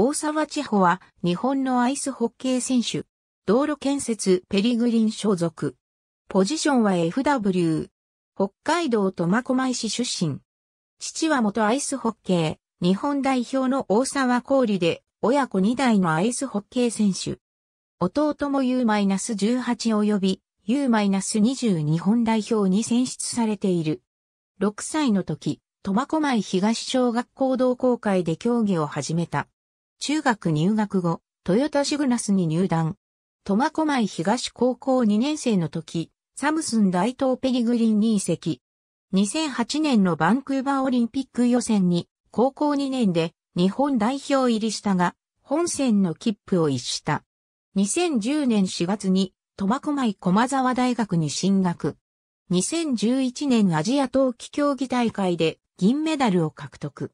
大沢千穂は日本のアイスホッケー選手。道路建設ペリグリン所属。ポジションは FW。北海道苫小牧市出身。父は元アイスホッケー、日本代表の大沢氷で、親子2代のアイスホッケー選手。弟も U-18 及び U-20 日本代表に選出されている。6歳の時、苫小牧東小学校同好会で競技を始めた。中学入学後、トヨタシグナスに入団。苫小牧東高校2年生の時、サムスン大東ペリグリンに移籍。2008年のバンクーバーオリンピック予選に高校2年で日本代表入りしたが、本戦の切符を逸した。2010年4月に苫小牧駒沢大学に進学。2011年アジア冬季競技大会で銀メダルを獲得。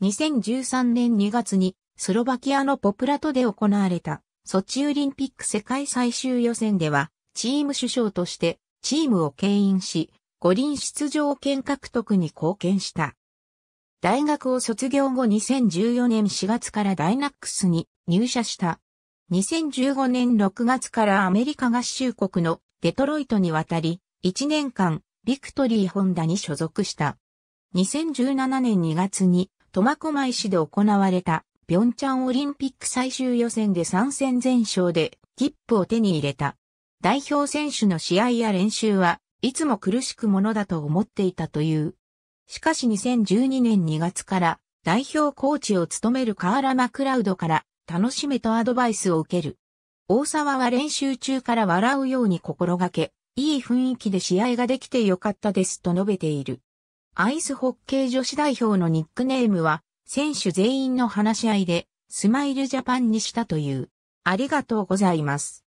2013年2月にスロバキアのポプラトで行われた、ソチオリンピック世界最終予選では、チーム首相としてチームを牽引し、五輪出場権獲得に貢献した。大学を卒業後2014年4月からダイナックスに入社した。2015年6月からアメリカ合衆国のデトロイトに渡り、1年間、ビクトリーホンダに所属した。2017年2月に苫小牧市で行われた平昌オリンピック最終予選で3戦全勝で切符を手に入れた。代表選手の試合や練習はいつも苦しくものだと思っていたという。しかし2012年2月から代表コーチを務めるカーラ・マクラウドから楽しめとアドバイスを受ける。大沢は練習中から笑うように心がけ、いい雰囲気で試合ができてよかったですと述べている。アイスホッケー女子代表のニックネームは選手全員の話し合いで、スマイルジャパンにしたという。ありがとうございます。